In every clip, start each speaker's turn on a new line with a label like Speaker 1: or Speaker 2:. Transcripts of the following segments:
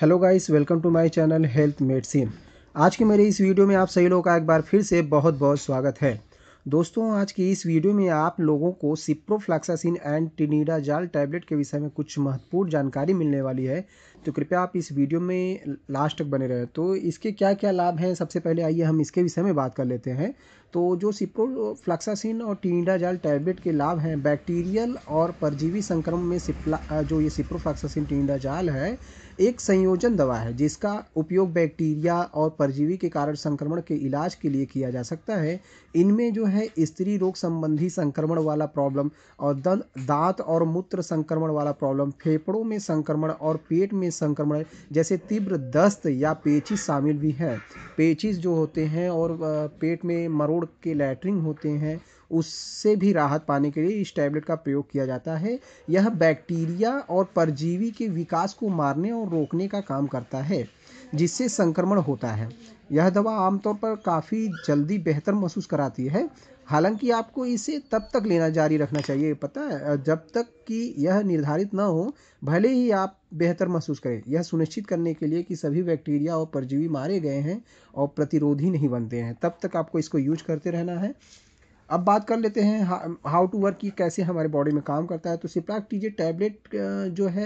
Speaker 1: hello guys welcome to my channel health medicine आज के मेरे इस वीडियो में आप सभी लोगों का एक बार फिर से बहुत बहुत स्वागत है दोस्तों आज की इस वीडियो में आप लोगों को सिप्रोफ्लैक्सासिन एंड जाल टैबलेट के विषय में कुछ महत्वपूर्ण जानकारी मिलने वाली है तो कृपया आप इस वीडियो में लास्ट तक बने रहें तो इसके क्या क्या लाभ हैं सबसे पहले आइए हम इसके विषय में बात कर लेते हैं तो जो सिप्रो फ्लक्सासिन और टीडाजाल टैबलेट के लाभ हैं बैक्टीरियल और परजीवी संक्रमण में सिप्ला जो ये टीडा टीडाजाल है एक संयोजन दवा है जिसका उपयोग बैक्टीरिया और परजीवी के कारण संक्रमण के इलाज के लिए किया जा सकता है इनमें जो है स्त्री रोग संबंधी संक्रमण वाला प्रॉब्लम और दंत दांत और मूत्र संक्रमण वाला प्रॉब्लम फेफड़ों में संक्रमण और पेट में संक्रमण है जैसे तीव्र दस्त या पेचिस शामिल भी है पेचिस जो होते हैं और पेट में मरोड़ के लैटरिंग होते हैं उससे भी राहत पाने के लिए इस टैबलेट का प्रयोग किया जाता है यह बैक्टीरिया और परजीवी के विकास को मारने और रोकने का काम करता है जिससे संक्रमण होता है यह दवा आमतौर पर काफ़ी जल्दी बेहतर महसूस कराती है हालांकि आपको इसे तब तक लेना जारी रखना चाहिए पता है जब तक कि यह निर्धारित न हो भले ही आप बेहतर महसूस करें यह सुनिश्चित करने के लिए कि सभी बैक्टीरिया और परजीवी मारे गए हैं और प्रतिरोधी नहीं बनते हैं तब तक आपको इसको यूज करते रहना है अब बात कर लेते हैं हाउ टू वर्क कि कैसे हमारे बॉडी में काम करता है तो सिप्लाक्टीजे टैबलेट जो है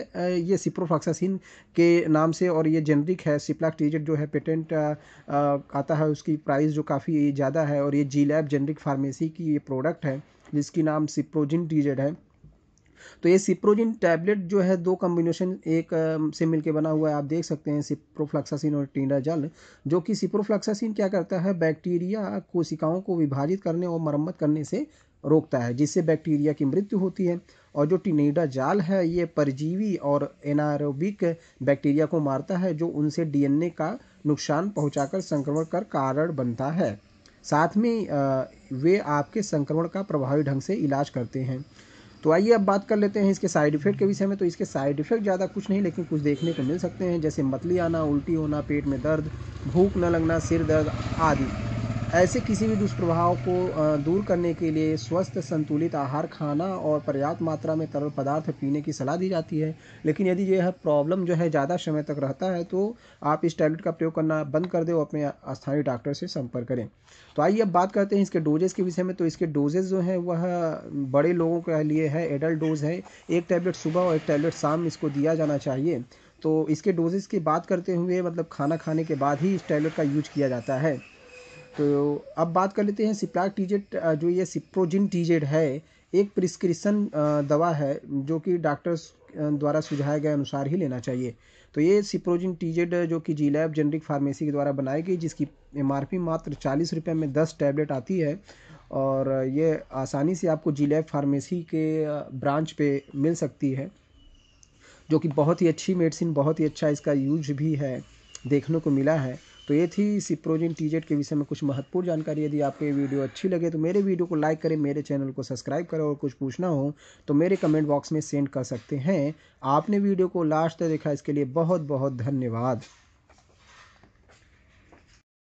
Speaker 1: ये सिप्रोफ्लाक्सासिन के नाम से और ये जेनरिक है टीजेट जो है पेटेंट आता है उसकी प्राइस जो काफ़ी ज़्यादा है और ये जी लैब जेनरिक फार्मेसी की ये प्रोडक्ट है जिसकी नाम सिप्रोजिन टीजेट है तो ये सिप्रोजिन टैबलेट जो है दो कम्बिनेशन एक से मिलकर बना हुआ है आप देख सकते हैं सिप्रोफ्लक्सासिन और टीडाजल जो कि सिप्रोफ्लक्सासिन क्या करता है बैक्टीरिया कोशिकाओं को विभाजित करने और मरम्मत करने से रोकता है जिससे बैक्टीरिया की मृत्यु होती है और जो टिनेडा जाल है ये परजीवी और एनारोबिक बैक्टीरिया को मारता है जो उनसे डीएनए का नुकसान पहुंचाकर संक्रमण का कारण बनता है साथ में वे आपके संक्रमण का प्रभावी ढंग से इलाज करते हैं तो आइए अब बात कर लेते हैं इसके साइड इफ़ेक्ट के विषय में तो इसके साइड इफ़ेक्ट ज़्यादा कुछ नहीं लेकिन कुछ देखने को मिल सकते हैं जैसे मतली आना उल्टी होना पेट में दर्द भूख न लगना सिर दर्द आदि ऐसे किसी भी दुष्प्रभाव को दूर करने के लिए स्वस्थ संतुलित आहार खाना और पर्याप्त मात्रा में तरल पदार्थ पीने की सलाह दी जाती है लेकिन यदि यह प्रॉब्लम जो है ज़्यादा समय तक रहता है तो आप इस टैबलेट का प्रयोग करना बंद कर दें और अपने स्थानीय डॉक्टर से संपर्क करें तो आइए अब बात करते हैं इसके डोजेज़ के विषय में तो इसके डोजेज़ जो हैं वह बड़े लोगों के लिए है एडल्ट डोज है एक टैबलेट सुबह और एक टैबलेट शाम इसको दिया जाना चाहिए तो इसके डोजेज़ की बात करते हुए मतलब खाना खाने के बाद ही इस टैबलेट का यूज किया जाता है तो अब बात कर लेते हैं सिप्लाक टीजेट जो ये सिप्रोजिन टीजेट है एक प्रिस्क्रिप्सन दवा है जो कि डॉक्टर्स द्वारा सुझाए गए अनुसार ही लेना चाहिए तो ये सिप्रोजिन टीजेड जो कि जी लैब जेनरिक फार्मेसी के द्वारा बनाई गई जिसकी एम मात्र चालीस रुपये में दस टैबलेट आती है और ये आसानी से आपको जी लैब फार्मेसी के ब्रांच पे मिल सकती है जो कि बहुत ही अच्छी मेडिसिन बहुत ही अच्छा इसका यूज भी है देखने को मिला है तो ये थी सिप्रोजिन टीजेट के विषय में कुछ महत्वपूर्ण जानकारी यदि आपको ये वीडियो अच्छी लगे तो मेरे वीडियो को लाइक करें मेरे चैनल को सब्सक्राइब करें और कुछ पूछना हो तो मेरे कमेंट बॉक्स में सेंड कर सकते हैं आपने वीडियो को लास्ट तक देखा इसके लिए बहुत बहुत धन्यवाद